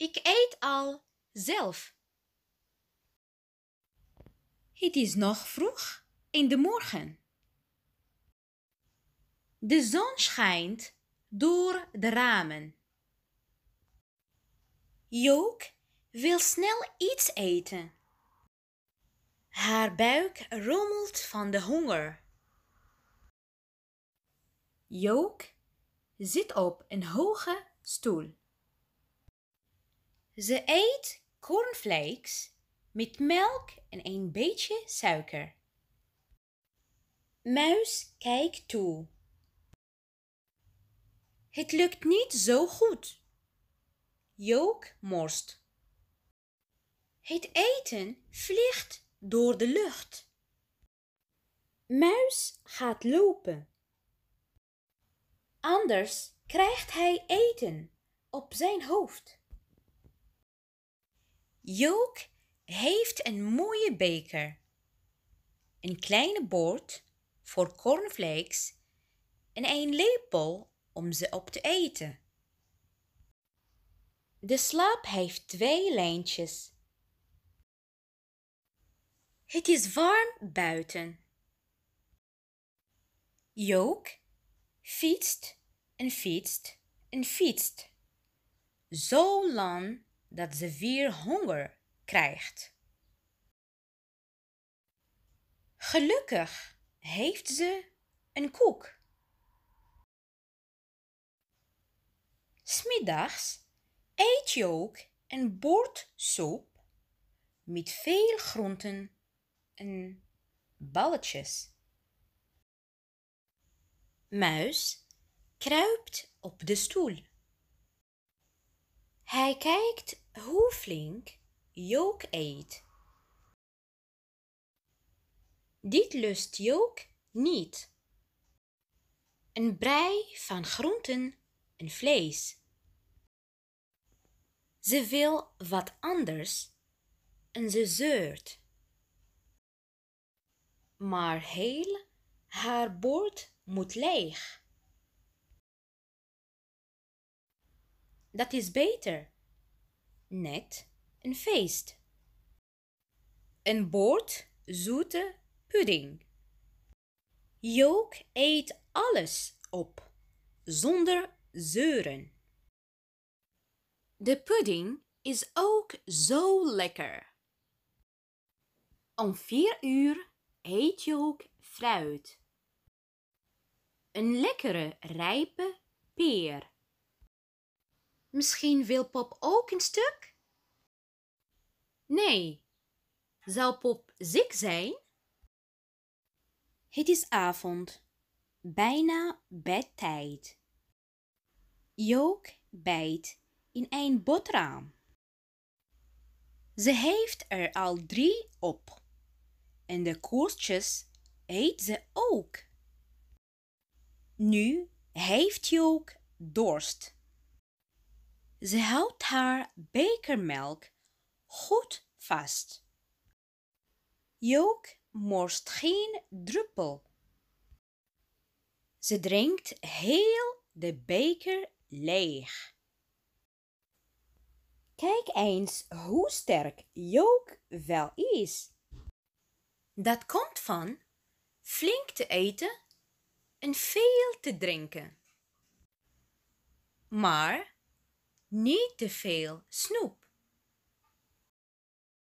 Ik eet al zelf. Het is nog vroeg in de morgen. De zon schijnt door de ramen. Jook wil snel iets eten. Haar buik rommelt van de honger. Jook zit op een hoge stoel. Ze eet cornflakes met melk en een beetje suiker. Muis kijkt toe. Het lukt niet zo goed. Jook morst. Het eten vliegt door de lucht. Muis gaat lopen. Anders krijgt hij eten op zijn hoofd. Jook heeft een mooie beker. Een kleine bord voor cornflakes en een lepel om ze op te eten. De slaap heeft twee lijntjes. Het is warm buiten. Jook fietst en fietst en fietst. Zo lang dat ze weer honger krijgt. Gelukkig heeft ze een koek. Smiddags eet je ook een bord soep met veel groenten en balletjes. Muis kruipt op de stoel. Hij kijkt hoe flink Jook eet. Dit lust Jook niet. Een brei van groenten en vlees. Ze wil wat anders en ze zeurt. Maar heel haar bord moet leeg. Dat is beter net een feest. Een bord zoete pudding. Jook eet alles op, zonder zeuren. De pudding is ook zo lekker. Om vier uur eet Jook fruit. Een lekkere rijpe peer. Misschien wil Pop ook een stuk? Nee. Zal Pop ziek zijn? Het is avond. Bijna bedtijd. Jook bijt in een botraam. Ze heeft er al drie op. En de koertjes eet ze ook. Nu heeft Jook dorst. Ze houdt haar bekermelk goed vast. Jook morst geen druppel. Ze drinkt heel de beker leeg. Kijk eens hoe sterk Jook wel is. Dat komt van flink te eten en veel te drinken. Maar niet te veel snoep.